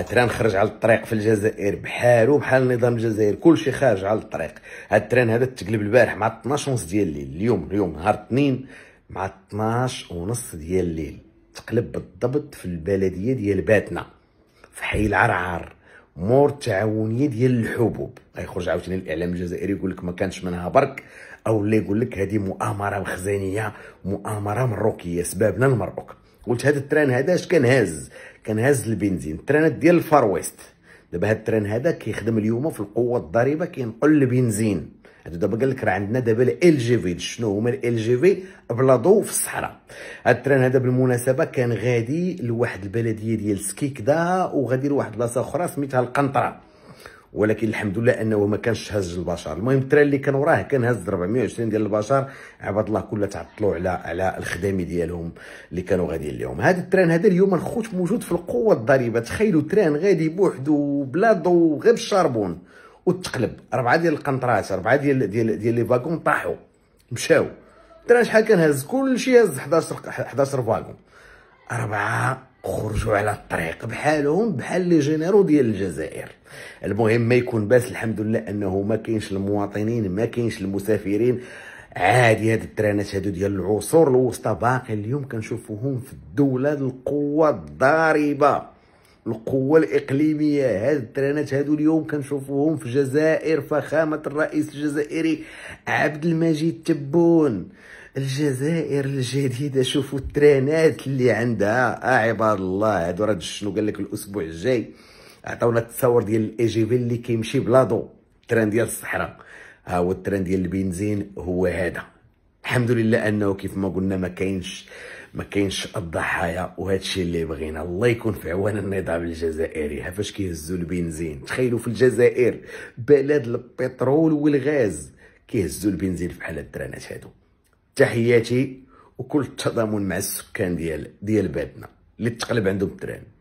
التران خرج على الطريق في الجزائر بحالو بحال النظام الجزائري كلشي خارج على الطريق هاد التران هذا تقلب البارح مع 12 ونص ديال الليل اليوم اليوم نهار اثنين مع 12 ونص ديال الليل تقلب بالضبط في البلديه ديال باتنا في حي العرعر مور التعاونيه ديال الحبوب غيخرج عاوتاني الاعلام الجزائري يقول لك ما كانش منها برك او اللي يقول لك هذه مؤامره مخزنيه مؤامره مروكيه سبابنا المروك قلت هذا التران هذا اش كان هاز كان هاز البنزين الترانات ديال الفار ويست دابا هاد التران هذا كيخدم اليوم في القوه الضريبه كينقل البنزين هادو دابا قال لك راه عندنا دابا ال جي في شنو هما ال جي في بلا ضو في الصحراء هاد التران هذا بالمناسبه كان غادي لواحد البلديه ديال سكيكدا وغادي لواحد بلاصه اخرى سميتها القنطره ولكن الحمد لله انه ما كانش هز البشر المهم التران اللي كان وراه كان هز 420 ديال البشر عباد الله كلها تعطلوا على على الخدامي ديالهم اللي كانوا غاديين لهم هذا التران هذا اليوم الخوت موجود في القوه الضريبه تخيلوا تران غادي بوحدو ضو غير بالشربون وتقلب اربعه ديال القنطرات اربعه ديال ديال ديال لي فاكون طاحوا مشاو التران شحال كان هز كلشي هز 11 11 فاكون أربعة خرجوا على الطريق بحالهم بحال لي جينيرو ديال الجزائر المهم ما يكون باس الحمد لله انه ما كاينش المواطنين ما كاينش المسافرين عادي هاد الترانات هادو ديال العصور الوسطى باقي اليوم كنشوفوهم في الدوله القوه الضاربه القوه الاقليميه هاد الترانات هادو اليوم كنشوفوهم في الجزائر فخامه الرئيس الجزائري عبد المجيد تبون الجزائر الجديده شوفوا الترانات اللي عندها اه عباد الله هادو راه شنو قال لك الاسبوع الجاي عطاونا التصاور ديال الاي جي في اللي كيمشي بلادو التران ديال الصحراء ها آه، هو التران ديال البنزين هو هذا الحمد لله انه كيف ما قلنا ما كاينش ما كاينش الضحايا وهذا الشيء اللي بغينا الله يكون في عوان النظام الجزائري ها فاش كيهزوا البنزين تخيلوا في الجزائر بلد البترول والغاز كيهزوا البنزين حال الدرانات هادو تحياتي وكل التضامن مع السكان ديال ديال بلادنا اللي تقلب عندهم الدران